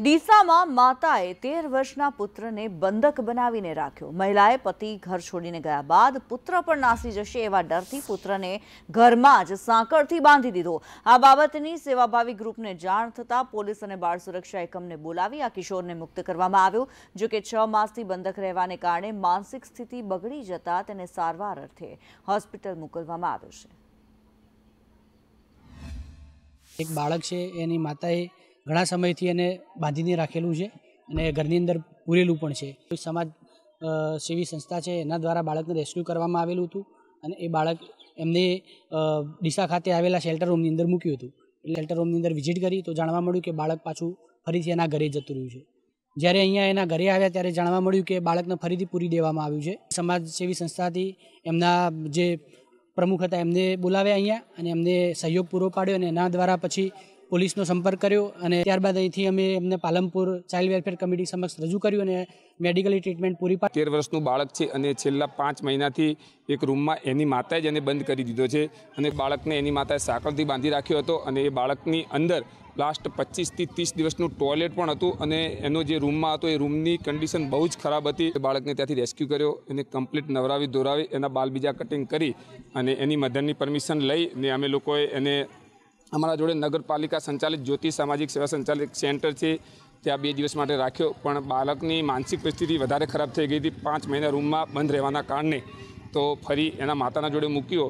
ડીસામાં માતાએ તેર વર્ષના પુત્રને બંધક બનાવીને રાખ્યો મહિલાએ પતિ ઘર છોડીને ગયા બાદ પુત્ર પણ નાસી જશે એવા ડરથી પુત્રને ઘરમાં જ સાંકળથી બાંધી દીધો આ બાબતની સેવાભાવી ગ્રુપને જાણ થતાં પોલીસ અને બાળ સુરક્ષા એકમને બોલાવી આ કિશોરને મુક્ત કરવામાં આવ્યો જો કે છ માસથી બંધક રહેવાને કારણે માનસિક સ્થિતિ બગડી જતા તેને સારવાર અર્થે હોસ્પિટલ મોકલવામાં આવ્યો છે એક બાળક છે એની માતાએ ઘણા સમયથી એને બાંધીને રાખેલું છે અને ઘરની અંદર પૂરેલું પણ છે સમાજ સેવી સંસ્થા છે એના દ્વારા બાળકને રેસ્ક્યુ કરવામાં આવેલું હતું અને એ બાળક એમને ડીસા ખાતે આવેલા શેલ્ટર રૂમની અંદર મૂક્યું હતું એટલે શેલ્ટર રૂમની અંદર વિઝિટ કરી તો જાણવા મળ્યું કે બાળક પાછું ફરીથી એના ઘરે જતું રહ્યું છે જ્યારે અહીંયા એના ઘરે આવ્યા ત્યારે જાણવા મળ્યું કે બાળકને ફરીથી પૂરી દેવામાં આવ્યું છે સમાજસેવી સંસ્થાથી એમના જે પ્રમુખ હતા એમને બોલાવ્યા અહીંયા અને એમને સહયોગ પૂરો પાડ્યો અને એના દ્વારા પછી પોલીસનો સંપર્ક કર્યો અને ત્યારબાદ અહીંથી અમે એમને પાલનપુર ચાઇલ્ડ વેલફેર કમિટી સમક્ષ રજૂ કર્યું અને મેડિકલી ટ્રીટમેન્ટ પૂરી પાડી તેર વર્ષનું બાળક છે અને છેલ્લા પાંચ મહિનાથી એક રૂમમાં એની માતાએ જ એને બંધ કરી દીધો છે અને બાળકને એની માતાએ સાંકળથી બાંધી રાખ્યો હતો અને એ બાળકની અંદર લાસ્ટ પચીસથી ત્રીસ દિવસનું ટોયલેટ પણ હતું અને એનો જે રૂમમાં હતો એ રૂમની કન્ડિશન બહુ જ ખરાબ હતી બાળકને ત્યાંથી રેસ્ક્યુ કર્યો એને કમ્પ્લીટ નવરાવી દોરાવી એના બાલ બીજા કટિંગ કરી અને એની મધરની પરમિશન લઈ ને અમે લોકોએ એને અમારા જોડે નગરપાલિકા સંચાલિત જ્યોતિ સામાજિક સેવા સંચાલિત સેન્ટર છે ત્યાં બે દિવસ માટે રાખ્યો પણ બાળકની માનસિક પરિસ્થિતિ વધારે ખરાબ થઈ ગઈ હતી પાંચ મહિના રૂમમાં બંધ રહેવાના કારણે તો ફરી એના માતાના જોડે મૂક્યો